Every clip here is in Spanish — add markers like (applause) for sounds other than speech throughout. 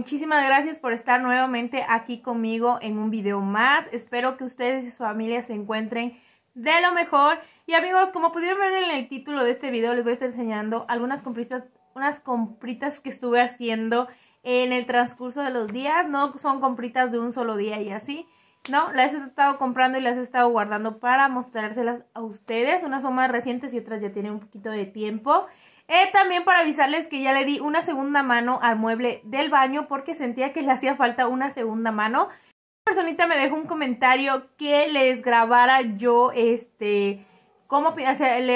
muchísimas gracias por estar nuevamente aquí conmigo en un video más. Espero que ustedes y su familia se encuentren de lo mejor. Y amigos, como pudieron ver en el título de este video, les voy a estar enseñando algunas compritas, unas compritas que estuve haciendo en el transcurso de los días. No son compritas de un solo día y así. No, las he estado comprando y las he estado guardando para mostrárselas a ustedes. Unas son más recientes y otras ya tienen un poquito de tiempo. Eh, también para avisarles que ya le di una segunda mano al mueble del baño porque sentía que le hacía falta una segunda mano. Una personita me dejó un comentario que les grabara yo este cómo le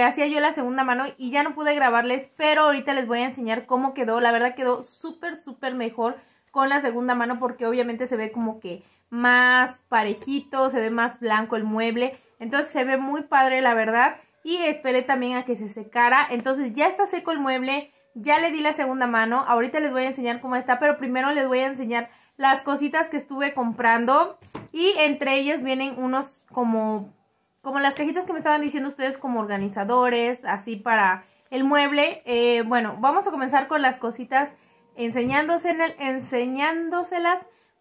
hacía yo la segunda mano y ya no pude grabarles, pero ahorita les voy a enseñar cómo quedó. La verdad quedó súper súper mejor con la segunda mano porque obviamente se ve como que más parejito, se ve más blanco el mueble. Entonces se ve muy padre la verdad y esperé también a que se secara. Entonces ya está seco el mueble, ya le di la segunda mano. Ahorita les voy a enseñar cómo está, pero primero les voy a enseñar las cositas que estuve comprando. Y entre ellas vienen unos como, como las cajitas que me estaban diciendo ustedes como organizadores, así para el mueble. Eh, bueno, vamos a comenzar con las cositas enseñándoselas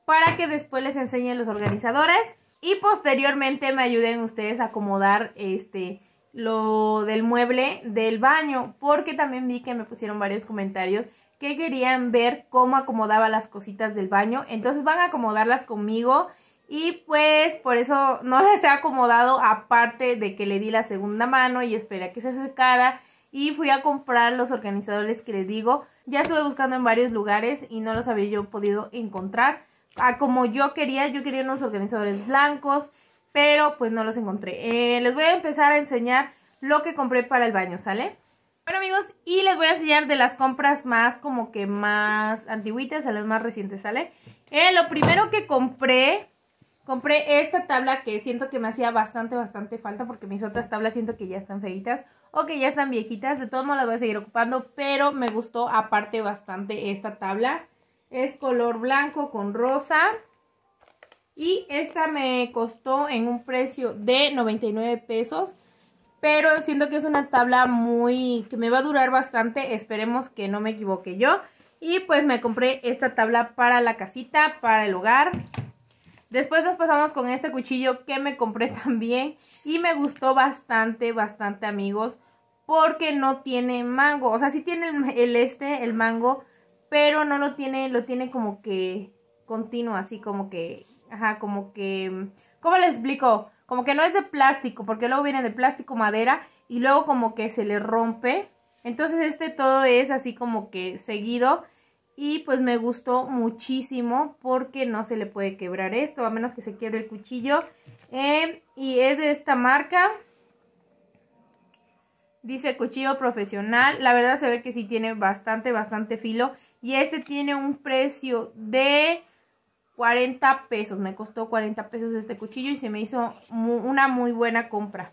para que después les enseñen los organizadores. Y posteriormente me ayuden ustedes a acomodar este lo del mueble del baño, porque también vi que me pusieron varios comentarios que querían ver cómo acomodaba las cositas del baño, entonces van a acomodarlas conmigo y pues por eso no (laughs) les he acomodado aparte de que le di la segunda mano y esperé a que se acercara y fui a comprar los organizadores que les digo, ya estuve buscando en varios lugares y no los había yo podido encontrar. A ah, como yo quería, yo quería unos organizadores blancos, pero pues no los encontré. Eh, les voy a empezar a enseñar lo que compré para el baño, ¿sale? Bueno amigos, y les voy a enseñar de las compras más como que más antiguitas a las más recientes, ¿sale? Eh, lo primero que compré, compré esta tabla que siento que me hacía bastante, bastante falta porque mis otras tablas siento que ya están feitas o que ya están viejitas. De todos modos las voy a seguir ocupando, pero me gustó aparte bastante esta tabla. Es color blanco con rosa. Y esta me costó en un precio de 99 pesos. Pero siento que es una tabla muy... que me va a durar bastante. Esperemos que no me equivoque yo. Y pues me compré esta tabla para la casita, para el hogar. Después nos pasamos con este cuchillo que me compré (laughs) también. Y me gustó bastante, bastante amigos. Porque no tiene mango. O sea, sí tiene el, este, el mango. Pero no lo tiene, lo tiene como que continuo, así como que Ajá, como que... Mm, ¿Cómo les explico? Como que no es de plástico, porque luego viene de plástico, madera, y luego como que se le rompe. Entonces este todo es así como que seguido. Y pues me gustó muchísimo porque no se le puede quebrar esto, a menos que se quiebre el cuchillo. Eh, y es de esta marca. Dice cuchillo profesional. La verdad se ve que sí tiene bastante, bastante filo. Y este tiene un precio de 40 pesos, me costó 40 pesos este cuchillo y se me hizo una muy buena compra.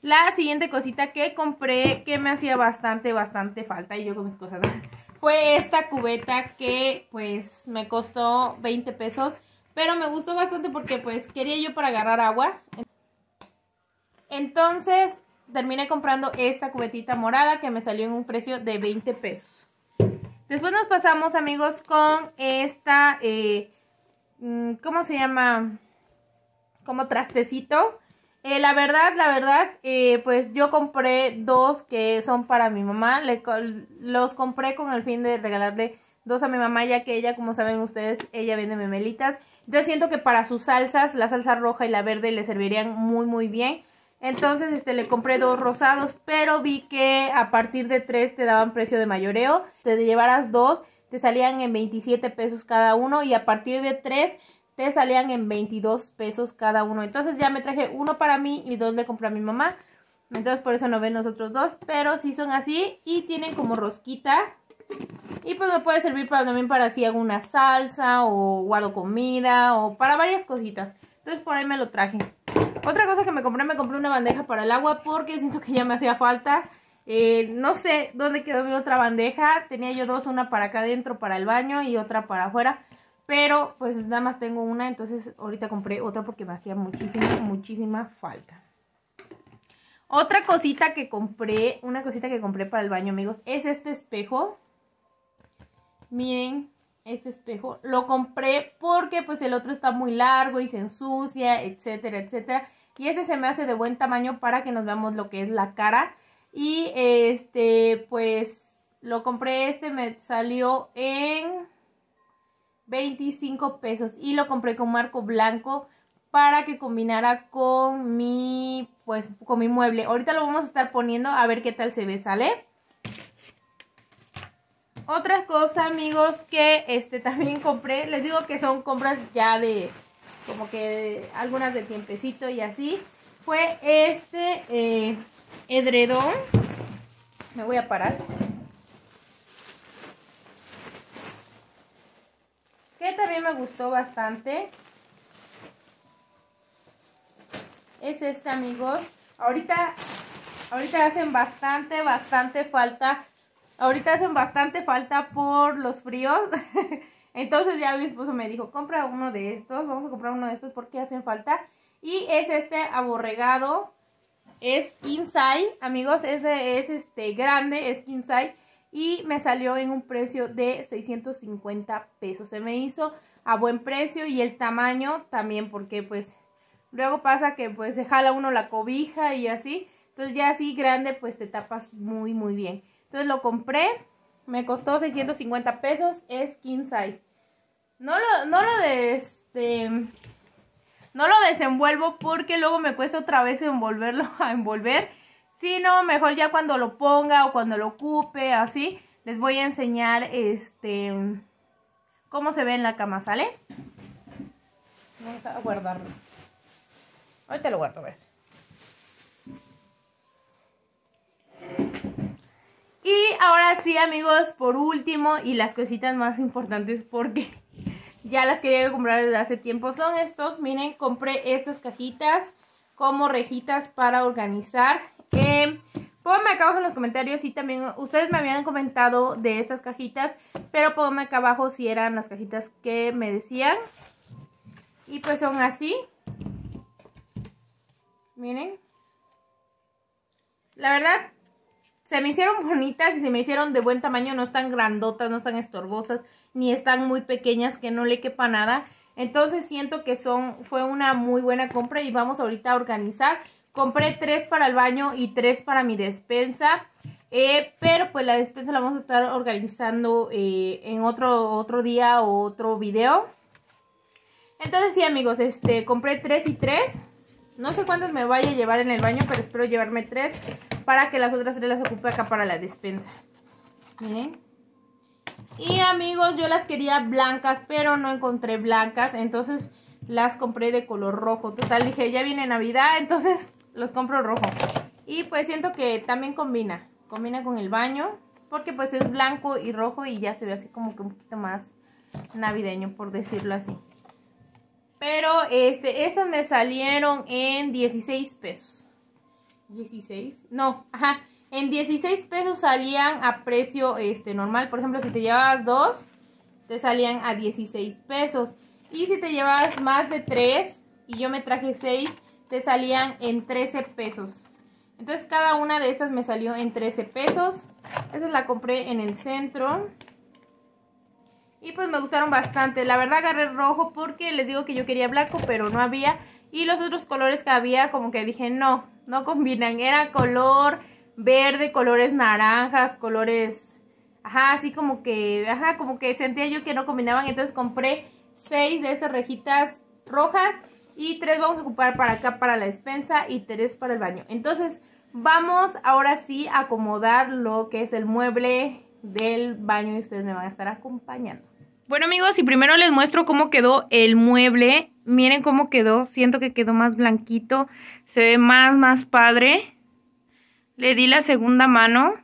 La siguiente cosita que compré, que me hacía bastante, bastante falta, y yo con mis cosas, (laughs) fue esta cubeta que pues me costó 20 pesos, pero me gustó bastante porque pues quería yo para agarrar agua. Entonces terminé comprando esta cubetita morada que me salió en un precio de 20 pesos. Después nos pasamos, amigos, con esta, eh, mm, ¿cómo se llama? Como trastecito. Eh, la verdad, la verdad, eh, pues yo compré dos que son para mi mamá. los compré con el fin de regalarle dos a mi mamá, ya que ella, como saben ustedes, ella vende memelitas. Yo siento que para sus salsas, la salsa roja y la verde le servirían muy, muy bien. Entonces, este, le compré dos rosados, pero vi que a partir de tres te daban precio de mayoreo. Te llevaras dos, te salían en 27 pesos cada uno y a partir de tres te salían en 22 pesos cada uno. Entonces ya me traje uno para mí y dos le compré a mi mamá. Entonces por eso no ven otros dos, pero sí son así y tienen como rosquita. Y pues me puede servir para, también para si hago una salsa o guardo comida o para varias cositas. Entonces por ahí me lo traje. Otra cosa que me compré, me compré una bandeja para el agua porque siento que ya me hacía falta. Eh, no sé dónde quedó mi otra bandeja. Tenía yo dos, una para acá adentro para el baño y otra para afuera. Pero pues nada más tengo una, entonces ahorita compré otra porque me hacía muchísima, muchísima falta. Otra cosita que compré, una cosita que compré para el baño, amigos, es este espejo. Miren, este espejo. Lo compré porque pues el otro está muy largo y se ensucia, etcétera, etcétera. Y este se me hace de buen tamaño para que nos veamos lo que es la cara. Y este, pues lo compré este, me salió en 25 pesos. Y lo compré con marco blanco para que combinara con mi, pues, con mi mueble. Ahorita lo vamos a estar poniendo a ver qué tal se ve, ¿sale? Otra cosa, amigos, que este también compré. Les digo que son compras ya de como que algunas de tiempecito y así. Fue este eh, edredón. Me voy a parar. Que también me gustó bastante. Es este, amigos. Ahorita, ahorita hacen bastante, bastante falta Ahorita hacen bastante falta por los fríos. (laughs) Entonces ya mi esposo me dijo, compra uno de estos, vamos a comprar uno de estos porque hacen falta. Y es este aborregado, es Inside, amigos, es, es este grande, es Inside. Y me salió en un precio de 650 pesos. Se me hizo a buen precio y el tamaño también porque pues luego pasa que pues se jala uno la cobija y así. Entonces ya así grande pues te tapas muy muy bien. Entonces lo compré, me costó 650 pesos, es king size. No lo, no lo este... No lo desenvuelvo porque luego me cuesta otra vez envolverlo (laughs) a envolver. Sino mejor ya cuando lo ponga o cuando lo ocupe, así. Les voy a enseñar este cómo se ve en la cama, ¿sale? Vamos a guardarlo. Ahorita lo guardo, a ver. Y ahora sí, amigos, por último y las cositas más importantes porque (laughs) ya las quería comprar desde hace tiempo. Son estos, miren, compré estas cajitas como rejitas para organizar. Eh, pónganme acá abajo en los comentarios si también ustedes me habían comentado de estas cajitas, pero pónganme acá abajo si eran las cajitas que me decían. Y pues son así. Miren. La verdad, se me hicieron bonitas y se me hicieron de buen tamaño, no están grandotas, no están estorbosas, ni están muy pequeñas que no le quepa nada. Entonces siento que son, fue una muy buena compra y vamos ahorita a organizar. Compré tres para el baño y tres para mi despensa. Eh, pero pues la despensa la vamos a estar organizando eh, en otro, otro día o otro video. Entonces sí amigos, este compré tres y tres. No sé cuántas me vaya a llevar en el baño, pero espero llevarme tres para que las otras tres las ocupe acá para la despensa. Miren. Y amigos, yo las quería blancas, pero no encontré blancas, entonces las compré de color rojo. Total, dije, ya viene Navidad, entonces los compro rojo. Y pues siento que también combina, combina con el baño, porque pues es blanco y rojo y ya se ve así como que un poquito más navideño, por decirlo así. Pero este, estas me salieron en 16 pesos. 16, no, ajá. En 16 pesos salían a precio este, normal. Por ejemplo, si te llevabas dos, te salían a 16 pesos. Y si te llevabas más de tres, y yo me traje seis, te salían en 13 pesos. Entonces cada una de estas me salió en 13 pesos. Esta la compré en el centro. Y pues me gustaron bastante. La verdad agarré rojo porque les digo que yo quería blanco, pero no había. Y los otros colores que había, como que dije, no, no combinan. Era color verde, colores naranjas, colores... Ajá, así como que... Ajá, como que sentía yo que no combinaban. Entonces compré seis de estas rejitas rojas. Y tres vamos a ocupar para acá, para la despensa. Y tres para el baño. Entonces, vamos ahora sí a acomodar lo que es el mueble del baño. Y ustedes me van a estar acompañando. Bueno amigos, y primero les muestro cómo quedó el mueble. Miren cómo quedó, siento que quedó más blanquito, se ve más, más padre. Le di la segunda mano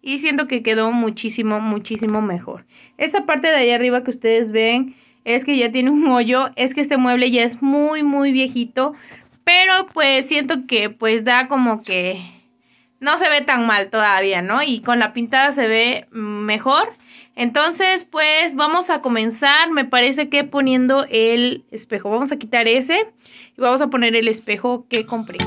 y siento que quedó muchísimo, muchísimo mejor. Esta parte de allá arriba que ustedes ven es que ya tiene un hoyo, es que este mueble ya es muy, muy viejito, pero pues siento que pues da como que no se ve tan mal todavía, ¿no? Y con la pintada se ve mejor. Entonces, pues vamos a comenzar, me parece que poniendo el espejo. Vamos a quitar ese y vamos a poner el espejo que compré.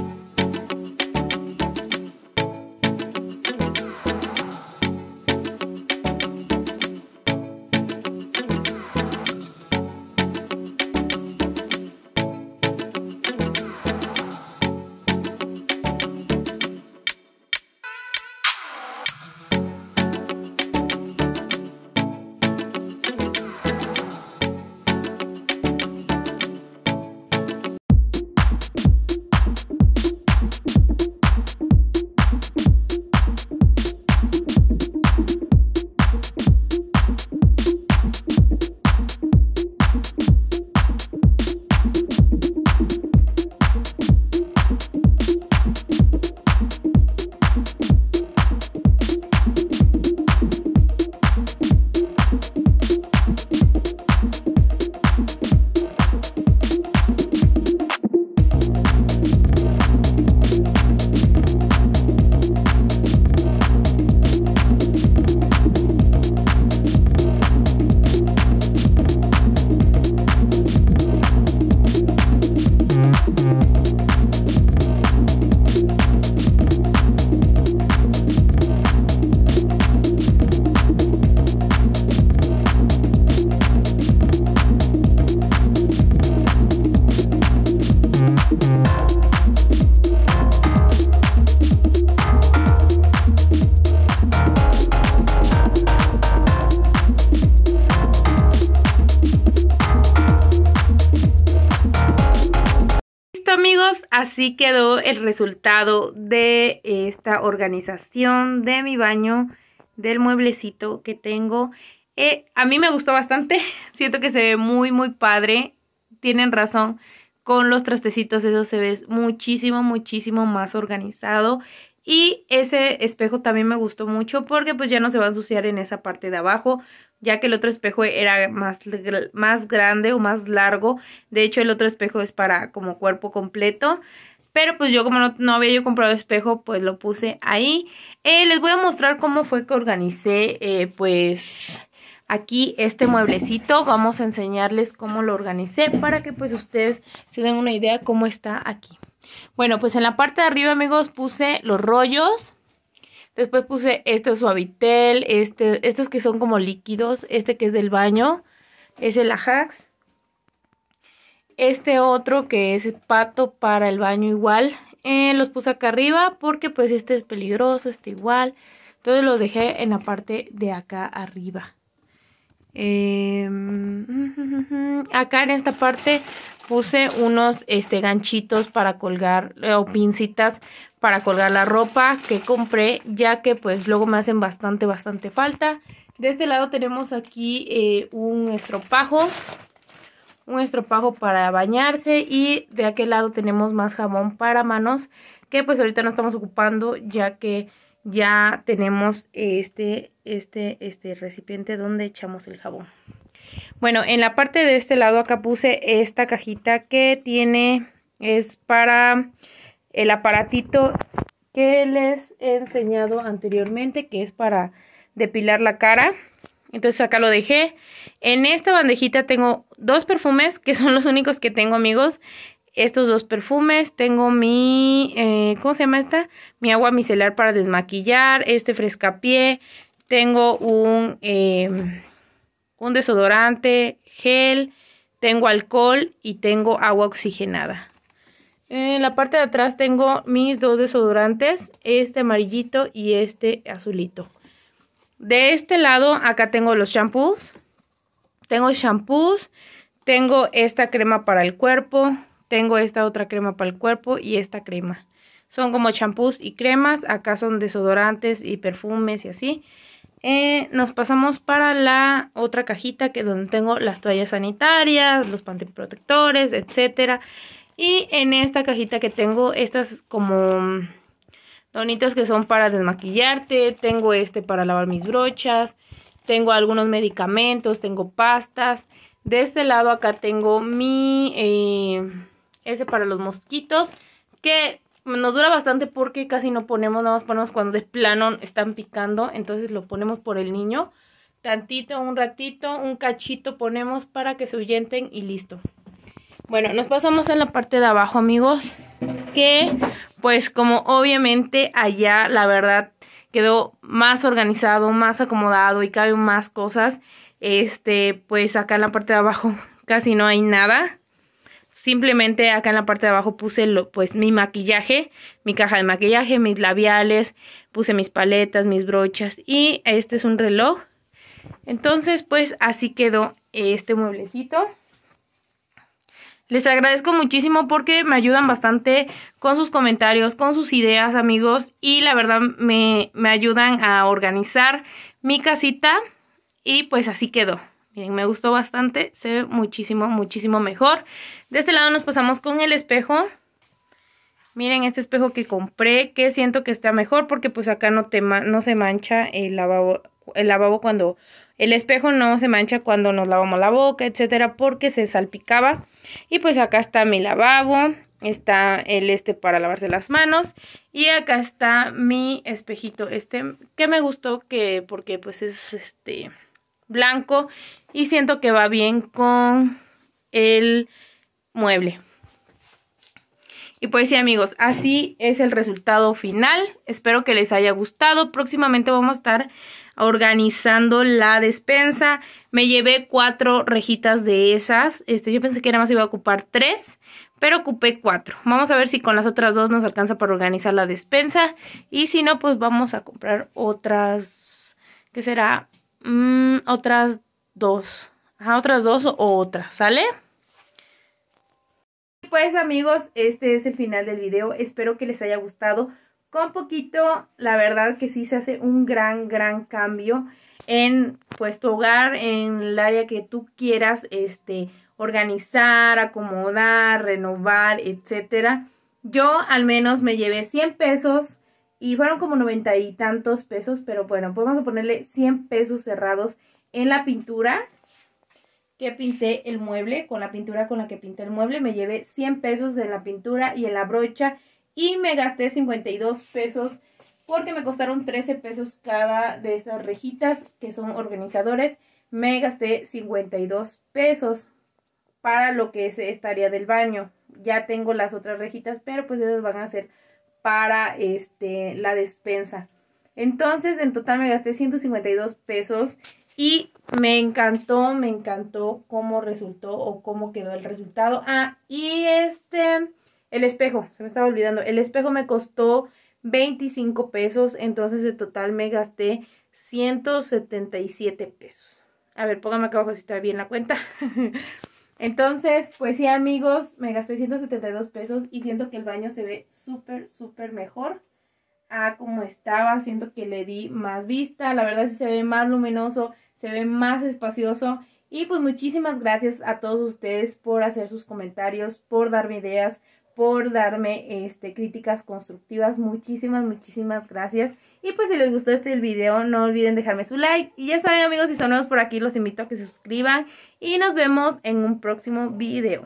Así quedó el resultado de esta organización de mi baño, del mueblecito que tengo. Eh, a mí me gustó bastante, (laughs) siento que se ve muy muy padre, tienen razón, con los trastecitos eso se ve muchísimo, muchísimo más organizado. Y ese espejo también me gustó mucho porque pues ya no se va a ensuciar en esa parte de abajo, ya que el otro espejo era más, más grande o más largo. De hecho, el otro espejo es para como cuerpo completo. Pero pues yo como no, había yo comprado espejo, pues lo puse ahí. Eh, les voy a mostrar cómo fue que organicé eh, pues aquí este mueblecito. Vamos a enseñarles cómo lo organicé para que pues ustedes se den una idea cómo está aquí. Bueno, pues en la parte de arriba, amigos, puse los rollos. Después puse este suavitel, este, estos que son como líquidos, este que es del baño, es el Ajax. Este otro que es pato para el baño igual, eh, los puse acá arriba porque pues este es peligroso, este igual. Entonces los dejé en la parte de acá arriba. Em, acá en esta parte puse unos este, ganchitos para colgar eh, o pincitas para colgar la ropa que compré ya que pues luego me hacen bastante bastante falta. De este lado tenemos aquí eh, un estropajo, un estropajo para bañarse y de aquel lado tenemos más jabón para manos que pues ahorita no estamos ocupando ya que ya tenemos este, este, este recipiente donde echamos el jabón. Bueno, en la parte de este lado acá puse esta cajita que tiene, es para el aparatito que les he enseñado anteriormente, que es para depilar la cara. Entonces acá lo dejé. En esta bandejita tengo dos perfumes, que son los únicos que tengo, amigos estos dos perfumes. Tengo mi, eh, ¿cómo se llama esta? Mi agua micelar para desmaquillar, este frescapié. Tengo un, em, un desodorante, gel, tengo alcohol y tengo agua oxigenada. En la parte de atrás tengo mis dos desodorantes, este amarillito y este azulito. De este lado acá tengo los shampoos. Tengo shampoos, tengo esta crema para el cuerpo, tengo esta otra crema para el cuerpo y esta crema. Son como champús y cremas. Acá son desodorantes y perfumes y así. Eh, nos pasamos para la otra cajita que es donde tengo las toallas sanitarias, los protectores, etc. Y en esta cajita que tengo estas como tonitas que son para desmaquillarte, tengo este para lavar mis brochas, tengo algunos medicamentos, tengo pastas. De este lado acá tengo mi... Eh, ese para los mosquitos, que nos dura bastante porque casi no ponemos, nada más ponemos cuando de plano están picando, entonces lo ponemos por el niño. Tantito, un ratito, un cachito ponemos para que se huyenten y listo. Bueno, nos pasamos a la parte de abajo, amigos, que pues como obviamente allá la verdad quedó más organizado, más acomodado y caben más cosas, este, pues acá en la parte de abajo (laughs) casi no hay nada simplemente acá en la parte de abajo puse lo, pues mi maquillaje, mi caja de maquillaje, mis labiales, puse mis paletas, mis brochas y este es un reloj. Entonces pues así quedó este mueblecito. Les agradezco muchísimo porque me ayudan bastante con sus comentarios, con sus ideas amigos y la verdad me, me ayudan a organizar mi casita y pues así quedó. Miren, me gustó bastante, se ve muchísimo, muchísimo mejor. De este lado nos pasamos con el espejo. Miren este espejo que compré, que siento que está mejor porque pues acá no, no se mancha el lavabo, el lavabo cuando... El espejo no se mancha cuando nos lavamos la boca, etcétera, porque se salpicaba. Y pues acá está mi lavabo, está el este para lavarse las manos y acá está mi espejito este que me gustó que porque pues es este blanco y siento que va bien con el mueble. Y pues sí amigos, así es el resultado final. Espero que les haya gustado. Próximamente vamos a estar organizando la despensa. Me llevé cuatro rejitas de esas. Este, yo pensé que nada más iba a ocupar tres, pero ocupé cuatro. Vamos a ver si con las otras dos nos alcanza para organizar la despensa. Y si no, pues vamos a comprar otras, ¿qué será? Mm, otras dos. otras dos o otras ¿sale? pues amigos, este es el final del video. Espero que les haya gustado. Con poquito, la verdad que sí se hace un gran, gran cambio en pues, tu hogar, en el área que tú quieras este, organizar, acomodar, renovar, etcétera. Yo al menos me llevé 100 pesos y fueron como 90 y tantos pesos, pero bueno, podemos pues a ponerle 100 pesos cerrados en la pintura que pinté el mueble, con la pintura con la que pinté el mueble, me llevé 100 pesos de la pintura y en la brocha y me gasté 52 pesos porque me costaron 13 pesos cada de estas rejitas que son organizadores. Me gasté 52 pesos para lo que es esta área del baño. Ya tengo las otras rejitas, pero pues esas van a ser para este, la despensa. Entonces, en total me gasté 152 pesos y me encantó, me encantó cómo resultó o cómo quedó el resultado. Ah, y este, el espejo, se me estaba olvidando. El espejo me costó 25 pesos, entonces de total me gasté 177 pesos. A ver, póngame acá abajo si está bien la cuenta. (laughs) entonces, pues sí amigos, me gasté 172 pesos y siento que el baño se ve súper, súper mejor a como estaba, siento que le di más vista, la verdad sí se ve más luminoso, se ve más espacioso y pues muchísimas gracias a todos ustedes por hacer sus comentarios, por darme ideas, por darme este, críticas constructivas, muchísimas, muchísimas gracias. Y pues si les gustó este video no olviden dejarme su like y ya saben amigos si son nuevos por aquí los invito a que se suscriban y nos vemos en un próximo video.